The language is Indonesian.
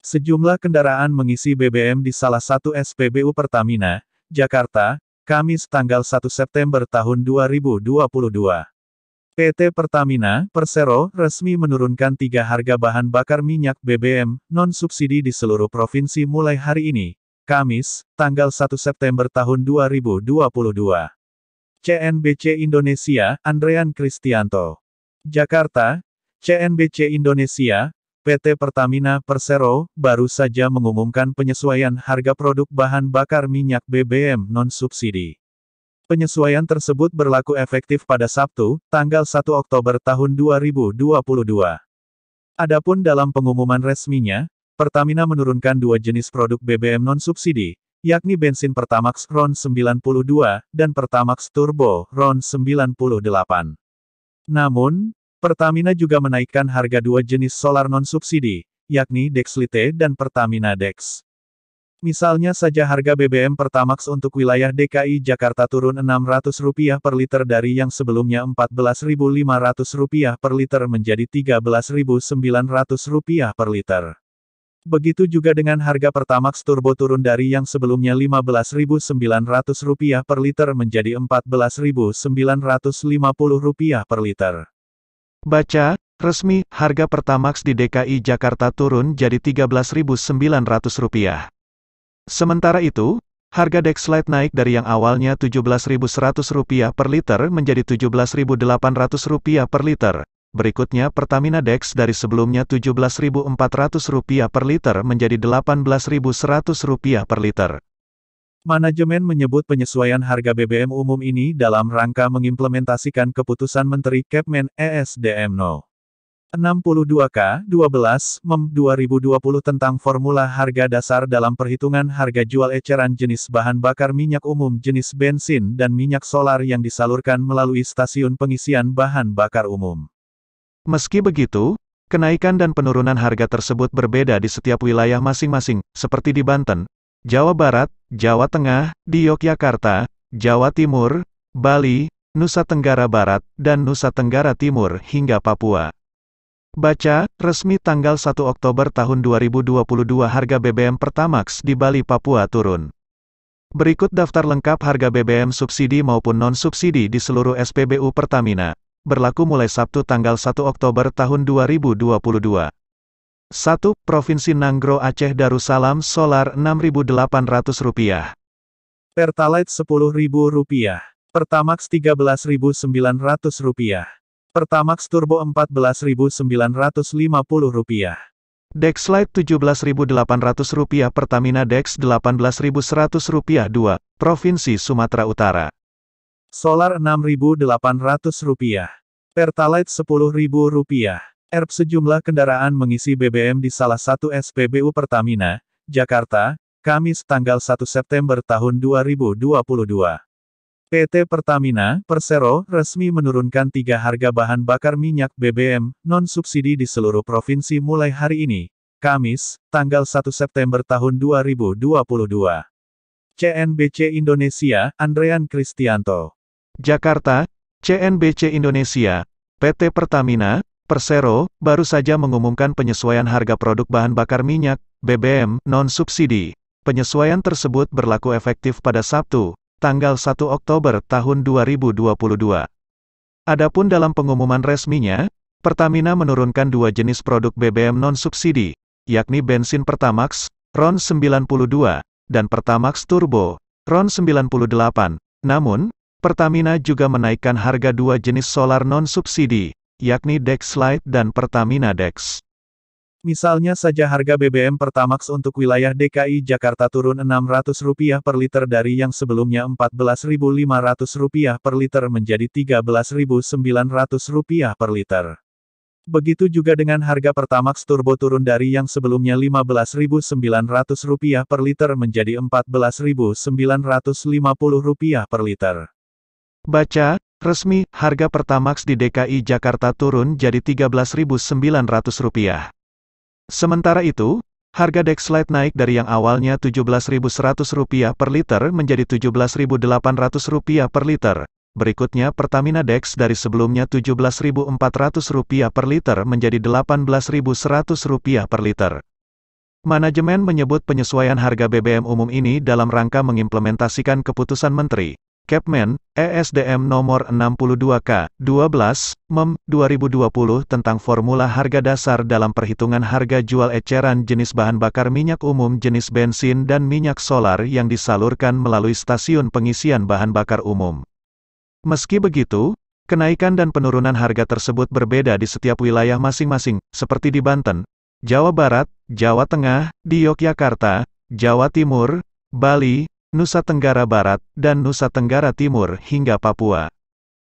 Sejumlah kendaraan mengisi BBM di salah satu SPBU Pertamina, Jakarta, Kamis tanggal 1 September tahun 2022. PT Pertamina, Persero, resmi menurunkan tiga harga bahan bakar minyak BBM non-subsidi di seluruh provinsi mulai hari ini, Kamis, tanggal 1 September tahun 2022. CNBC Indonesia, Andrean Kristianto. Jakarta, CNBC Indonesia, PT Pertamina Persero, baru saja mengumumkan penyesuaian harga produk bahan bakar minyak BBM non-subsidi. Penyesuaian tersebut berlaku efektif pada Sabtu, tanggal 1 Oktober tahun 2022. Adapun dalam pengumuman resminya, Pertamina menurunkan dua jenis produk BBM non-subsidi, yakni bensin Pertamax RON 92 dan Pertamax Turbo RON 98. Namun, Pertamina juga menaikkan harga dua jenis solar non-subsidi, yakni Dexlite dan Pertamina Dex. Misalnya saja harga BBM Pertamax untuk wilayah DKI Jakarta turun Rp600 per liter dari yang sebelumnya Rp14.500 per liter menjadi Rp13.900 per liter. Begitu juga dengan harga Pertamax Turbo turun dari yang sebelumnya Rp15.900 per liter menjadi Rp14.950 per liter. Baca, resmi, harga Pertamax di DKI Jakarta turun jadi Rp13.900. Sementara itu, harga Dexlite naik dari yang awalnya Rp17.100 per liter menjadi Rp17.800 per liter. Berikutnya Pertamina Dex dari sebelumnya Rp17.400 per liter menjadi Rp18.100 per liter. Manajemen menyebut penyesuaian harga BBM umum ini dalam rangka mengimplementasikan keputusan Menteri Kepmen ESDM No. 62K 12 Mem 2020 tentang formula harga dasar dalam perhitungan harga jual eceran jenis bahan bakar minyak umum jenis bensin dan minyak solar yang disalurkan melalui stasiun pengisian bahan bakar umum. Meski begitu, Kenaikan dan penurunan harga tersebut berbeda di setiap wilayah masing-masing, seperti di Banten, Jawa Barat, Jawa Tengah, di Yogyakarta, Jawa Timur, Bali, Nusa Tenggara Barat, dan Nusa Tenggara Timur hingga Papua. Baca, resmi tanggal 1 Oktober tahun 2022 harga BBM Pertamax di Bali Papua turun. Berikut daftar lengkap harga BBM subsidi maupun non-subsidi di seluruh SPBU Pertamina. Berlaku mulai Sabtu tanggal 1 Oktober tahun 2022. 1. Provinsi Nanggro Aceh Darussalam Solar Rp6.800 Pertalite Rp10.000 Pertamax Rp13.900 Pertamax Turbo Rp14.950 Dexlite Rp17.800 Pertamina Dex Rp18.100 2. Provinsi Sumatera Utara Solar Rp6.800 Pertalite Rp10.000 ERP sejumlah kendaraan mengisi BBM di salah satu SPBU Pertamina, Jakarta, Kamis tanggal 1 September tahun 2022. PT Pertamina, Persero, resmi menurunkan tiga harga bahan bakar minyak BBM non-subsidi di seluruh provinsi mulai hari ini, Kamis, tanggal 1 September tahun 2022. CNBC Indonesia, Andrean Kristianto. Jakarta, CNBC Indonesia, PT Pertamina, Persero, baru saja mengumumkan penyesuaian harga produk bahan bakar minyak, BBM, non-subsidi. Penyesuaian tersebut berlaku efektif pada Sabtu, tanggal 1 Oktober tahun 2022. Adapun dalam pengumuman resminya, Pertamina menurunkan dua jenis produk BBM non-subsidi, yakni bensin Pertamax, RON 92, dan Pertamax Turbo, RON 98. Namun, Pertamina juga menaikkan harga dua jenis solar non-subsidi, yakni DEX Lite dan Pertamina DEX. Misalnya saja harga BBM Pertamax untuk wilayah DKI Jakarta turun Rp600 per liter dari yang sebelumnya Rp14.500 per liter menjadi Rp13.900 per liter. Begitu juga dengan harga Pertamax Turbo turun dari yang sebelumnya Rp15.900 per liter menjadi Rp14.950 per liter. Baca, Resmi, harga Pertamax di DKI Jakarta turun jadi Rp13.900. Sementara itu, harga Dexlite naik dari yang awalnya Rp17.100 per liter menjadi Rp17.800 per liter. Berikutnya Pertamina Dex dari sebelumnya Rp17.400 per liter menjadi Rp18.100 per liter. Manajemen menyebut penyesuaian harga BBM umum ini dalam rangka mengimplementasikan keputusan Menteri Kepmen, ESDM nomor 62K, 12, MEM, 2020 tentang formula harga dasar dalam perhitungan harga jual eceran jenis bahan bakar minyak umum jenis bensin dan minyak solar yang disalurkan melalui stasiun pengisian bahan bakar umum. Meski begitu, kenaikan dan penurunan harga tersebut berbeda di setiap wilayah masing-masing, seperti di Banten, Jawa Barat, Jawa Tengah, di Yogyakarta, Jawa Timur, Bali, Nusa Tenggara Barat, dan Nusa Tenggara Timur hingga Papua.